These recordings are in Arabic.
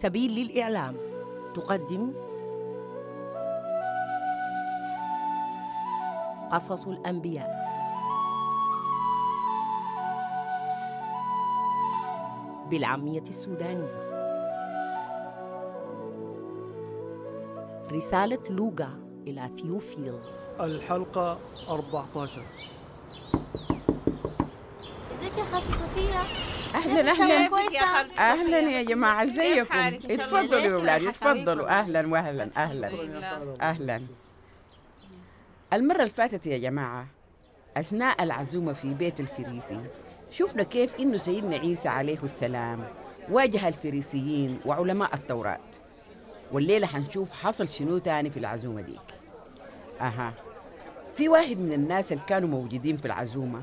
سبيل للإعلام تقدم قصص الأنبياء بالعامية السودانية رسالة لوغا إلى ثيوفيل الحلقة 14 خالتي اهلا اهلا اهلا يا جماعه ازيكم اتفضلوا يا اولاد اتفضلوا اهلا واهلا اهلا اهلا المره اللي فاتت يا جماعه اثناء العزومه في بيت الفريسي شفنا كيف انه سيدنا عيسى عليه السلام واجه الفريسيين وعلماء التوراه والليله حنشوف حصل شنو تاني في العزومه ديك اها في واحد من الناس اللي كانوا موجودين في العزومه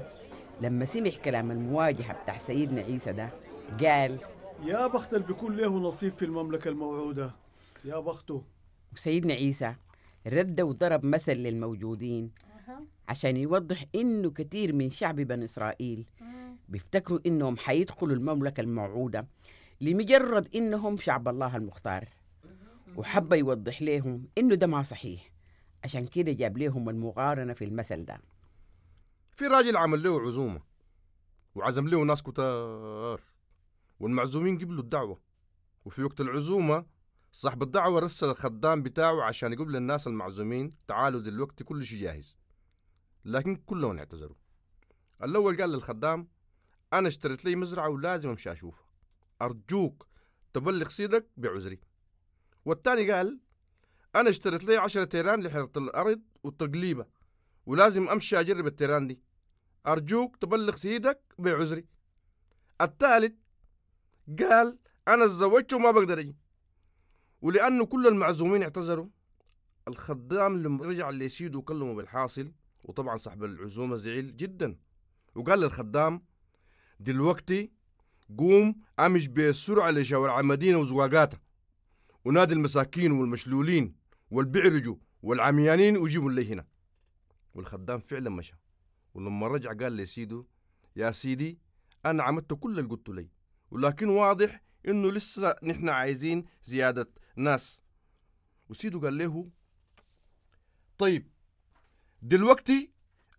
لما سمع كلام المواجهة بتاع سيدنا عيسى ده قال يا بخت اللي بيكون له نصيب في المملكة الموعودة يا بخته وسيدنا عيسى رد وضرب مثل للموجودين عشان يوضح إنه كثير من شعب بني إسرائيل بيفتكروا إنهم حيدخلوا المملكة الموعودة لمجرد إنهم شعب الله المختار وحب يوضح لهم إنه ده ما صحيح عشان كده جاب لهم المقارنة في المثل ده في راجل عمل له عزومة وعزم له ناس كتار والمعزومين قبلوا الدعوة وفي وقت العزومة صاحب الدعوة رسل الخدام بتاعه عشان يقول للناس المعزومين تعالوا دلوقتي كل شيء جاهز لكن كلهم اعتذروا الأول قال للخدام أنا اشتريت لي مزرعة ولازم أمشي أشوفها أرجوك تبلغ سيدك بعذري والتاني قال أنا اشتريت لي عشرة تيران لحرث الأرض والتقليبة ولازم أمشي أجرب التيران دي أرجوك تبلغ سيدك بعذري الثالث قال أنا اتزوجت وما بقدر أجي ولأنه كل المعزومين اعتذروا الخدام لما رجع لسيده وكلمه بالحاصل وطبعا صاحب العزومة زعل جدا وقال للخدام دلوقتي قوم أمش بسرعة لشوارع المدينة وزواقاتها ونادي المساكين والمشلولين والبعرجوا والعميانين وجيبوا لي هنا والخدام فعلا مشى ولما رجع قال لسيده يا سيدي أنا عملت كل اللي قلت لي ولكن واضح إنه لسه نحن عايزين زيادة ناس وسيده قال له طيب دلوقتي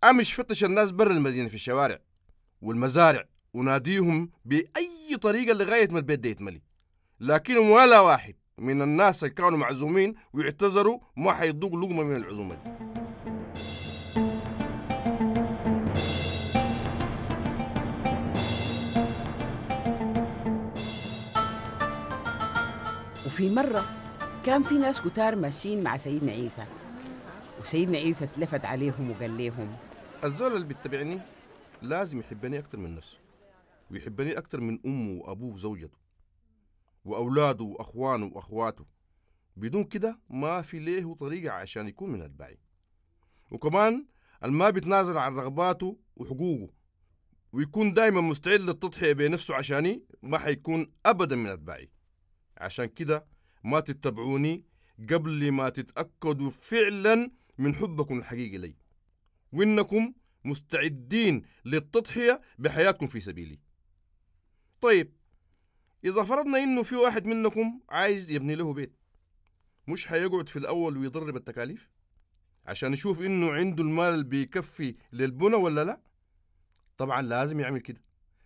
أمش فتش الناس برا المدينة في الشوارع والمزارع وناديهم بأي طريقة لغاية ما البيت ده يتملي لكن ولا واحد من الناس اللي كانوا معزومين ويعتذروا ما حيدوق لقمة من العزومة دي وفي مرة كان في ناس كتار ماشيين مع سيدنا عيسى وسيدنا عيسى اتلفت عليهم وقال لهم الزول اللي بيتبعني لازم يحبني أكتر من نفسه ويحبني أكتر من أمه وأبوه وزوجته وأولاده وأخوانه وأخواته بدون كده ما في ليه طريقة عشان يكون من أتباعي وكمان الما بيتنازل عن رغباته وحقوقه ويكون دايما مستعد للتضحية بنفسه عشاني ما حيكون أبدا من أتباعي عشان كده ما تتبعوني قبل ما تتأكدوا فعلا من حبكم الحقيقي لي وإنكم مستعدين للتضحية بحياتكم في سبيلي طيب إذا فرضنا إنه في واحد منكم عايز يبني له بيت مش هيقعد في الأول ويضرب التكاليف عشان يشوف إنه عنده المال بيكفي للبنى ولا لأ طبعا لازم يعمل كده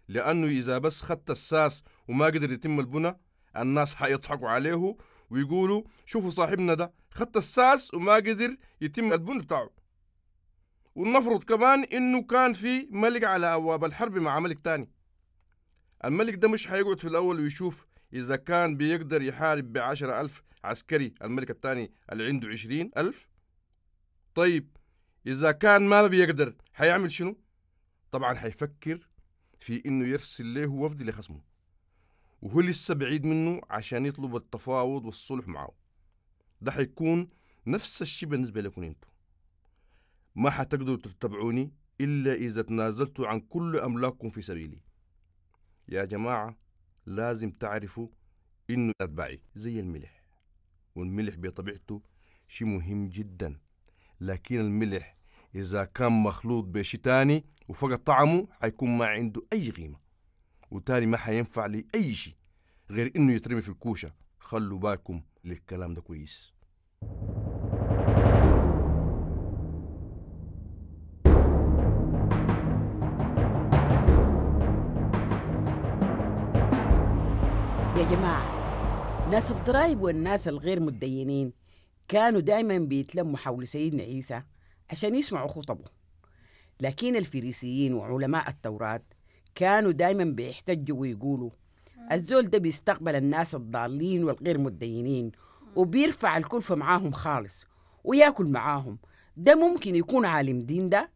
لأنه إذا بس خدت الساس وما قدر يتم البنى الناس حيضحكوا عليه ويقولوا شوفوا صاحبنا ده خد الساس وما قدر يتم البن بتاعه ونفرض كمان انه كان في ملك على ابواب الحرب مع ملك تاني الملك ده مش هيقعد في الاول ويشوف اذا كان بيقدر يحارب بعشرة ألف عسكري الملك التاني اللي عنده عشرين ألف طيب اذا كان ما بيقدر هيعمل شنو طبعا هيفكر في انه يرسل له وفد لخصمه وهو لسه بعيد منه عشان يطلب التفاوض والصلح معه ده حيكون نفس الشيء بالنسبة لكم انتوا ما حتقدروا تتبعوني إلا إذا تنازلتوا عن كل أملاككم في سبيلي يا جماعة لازم تعرفوا إنه أتباعي زي الملح والملح بطبيعته شيء مهم جدا لكن الملح إذا كان مخلوط بشيء تاني وفقد طعمه حيكون ما عنده أي قيمة وتاني ما حينفع لي أي شيء غير إنه يترمي في الكوشة خلوا بالكم للكلام ده كويس يا جماعة ناس الضرايب والناس الغير متدينين كانوا دايما بيتلموا حول سيدنا عيسى عشان يسمعوا خطبه لكن الفريسيين وعلماء التوراة كانوا دايما بيحتجوا ويقولوا الزول ده بيستقبل الناس الضالين والغير متدينين وبيرفع الكلفة معاهم خالص وياكل معاهم ده ممكن يكون عالم دين ده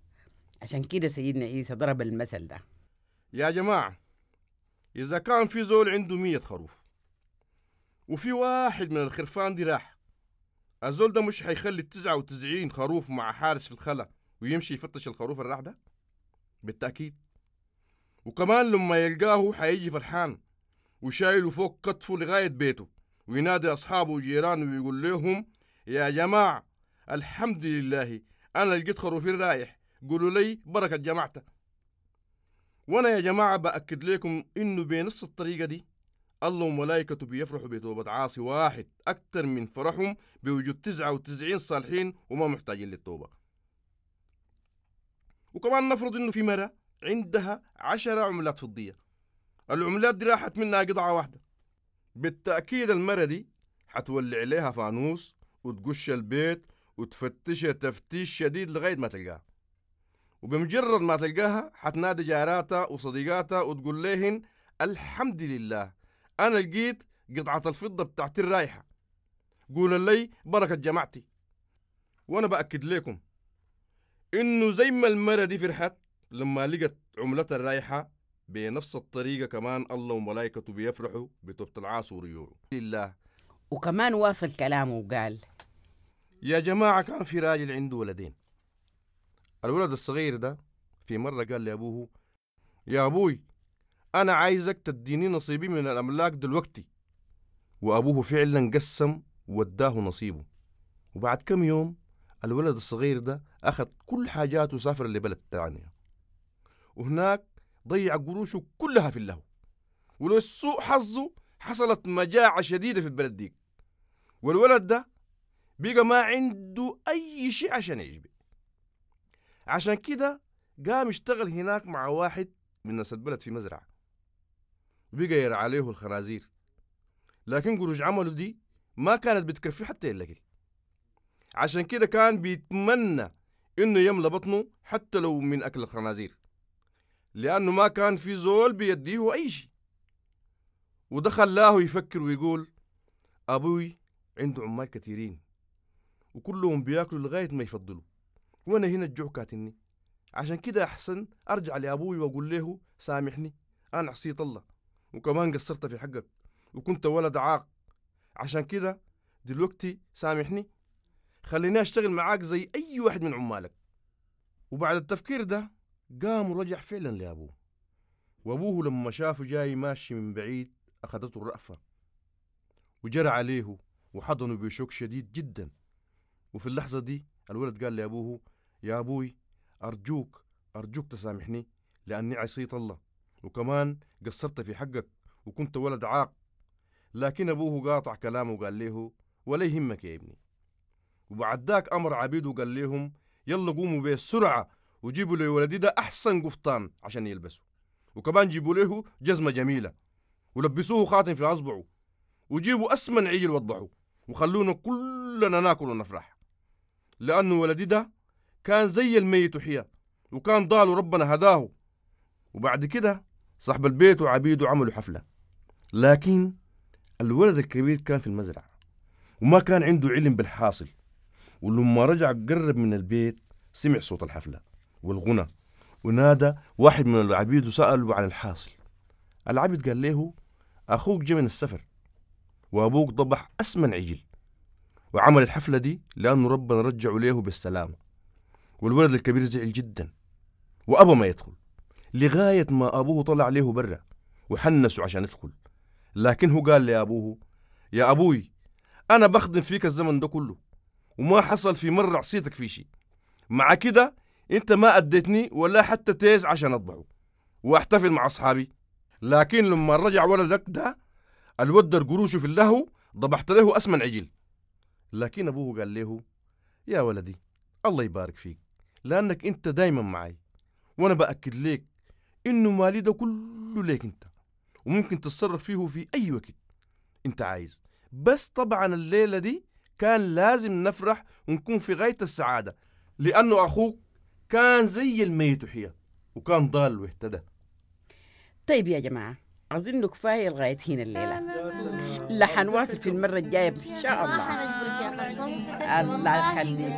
عشان كده سيدنا عيسى ضرب المثل ده يا جماعة إذا كان في زول عنده مية خروف وفي واحد من الخرفان دي راح الزول ده مش هيخلي التسعة وتسعين خروف مع حارس في الخلا ويمشي يفتش الخروف الراح ده بالتأكيد وكمان لما يلقاه حيجي فرحان وشايله فوق كتفه لغاية بيته وينادي أصحابه وجيرانه ويقول لهم يا جماعة الحمد لله أنا لقيت خروفين رايح قولوا لي بركة جماعته وأنا يا جماعة بأكد لكم إنه بنص الطريقة دي الله وملائكته بيفرحوا بتوبة عاصي واحد أكثر من فرحهم بوجود 99 صالحين وما محتاجين للتوبة وكمان نفرض إنه في مرأة عندها عشرة عملات فضية العملات دي راحت منها قطعة واحدة بالتأكيد المرة دي حتولع عليها فانوس وتقش البيت وتفتشها تفتيش شديد لغاية ما تلقاها وبمجرد ما تلقاها حتنادي جاراتها وصديقاتها وتقول لهن الحمد لله أنا لقيت قطعة الفضة بتاعتي الرايحة قول لي بركة جماعتي وأنا بأكد لكم إنه زي ما المرة دي فرحت لما لقت عملتها الرايحة بنفس الطريقة كمان الله وملائكته بيفرحوا بتوبة العاص وريوعه لله وكمان وافل كلامه وقال يا جماعة كان في راجل عنده ولدين الولد الصغير ده في مرة قال لأبوه يا أبوي أنا عايزك تديني نصيبي من الأملاك دلوقتي وأبوه فعلا قسم وداه نصيبه وبعد كم يوم الولد الصغير ده أخذ كل حاجاته وسافر لبلد تانية وهناك ضيع قروشه كلها في اللهو ولسوء حظه حصلت مجاعة شديدة في البلد ديك والولد ده بقى ما عنده أي شيء عشان يجبي عشان كده قام اشتغل هناك مع واحد من ناس البلد في مزرعة بقى يرعى عليه الخنازير لكن قروش عمله دي ما كانت بتكفيه حتى الأكل عشان كده كان بيتمنى انه يملى بطنه حتى لو من اكل الخنازير لأنه ما كان في زول بيديه أي شيء وده خلاه يفكر ويقول أبوي عنده عمال كثيرين وكلهم بياكلوا لغاية ما يفضلوا وأنا هنا الجوع كاتني عشان كده أحسن أرجع لأبوي وأقول له سامحني أنا عصيت الله وكمان قصرت في حقك وكنت ولد عاق عشان كده دلوقتي سامحني خليني أشتغل معاك زي أي واحد من عمالك وبعد التفكير ده قام ورجع فعلا لأبوه وأبوه لما شافه جاي ماشي من بعيد أخذته الرأفة وجرى عليه وحضنه بشوك شديد جدا وفي اللحظة دي الولد قال لأبوه يا أبوي أرجوك أرجوك تسامحني لأني عصيت الله وكمان قصرت في حقك وكنت ولد عاق لكن أبوه قاطع كلامه وقال له ولا يهمك يا ابني وبعد ذاك أمر عبيده وقال لهم يلا قوموا بسرعة وجيبوا له ولدي ده احسن قفطان عشان يلبسه وكمان جيبوا له جزمه جميله ولبسوه خاتم في اصبعه وجيبوا اسمن عجل وضبحوا وخلونا كلنا ناكل ونفرح لانه ولدي ده كان زي الميت وحيا وكان ضال وربنا هداه وبعد كده صاحب البيت وعبيده عملوا حفله لكن الولد الكبير كان في المزرعه وما كان عنده علم بالحاصل ولما رجع قرب من البيت سمع صوت الحفله والغنى ونادى واحد من العبيد وسأله عن الحاصل العبد قال له أخوك جاء من السفر وأبوك ضبح أسمن عجل وعمل الحفلة دي لأنه ربنا رجعه له بالسلامة والولد الكبير زعل جدا وأبى ما يدخل لغاية ما أبوه طلع له برا وحنسه عشان يدخل لكن هو قال لأبوه يا أبوي أنا بخدم فيك الزمن ده كله وما حصل في مرة عصيتك في شيء مع كده انت ما اديتني ولا حتى تيز عشان اطبعه واحتفل مع اصحابي لكن لما رجع ولدك ده الودر قروشه في اللهو ضبحت له اسمن عجل لكن ابوه قال له يا ولدي الله يبارك فيك لانك انت دايما معي وانا باكد لك انه مالي ده كله ليك انت وممكن تتصرف فيه في اي وقت انت عايز بس طبعا الليله دي كان لازم نفرح ونكون في غايه السعاده لانه اخوك كان زي الميت وحيا وكان ضال واهتدى طيب يا جماعة أظن كفاية لغاية هنا الليلة لا حنواصل في المرة الجاية إن شاء الله الله يخليك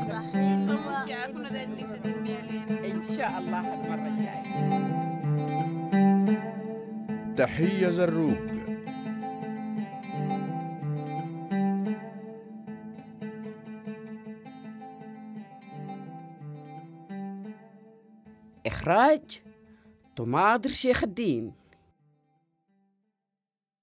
إن شاء الله المرة الجاية تحية زروب اخراج طماطر شيخ الدين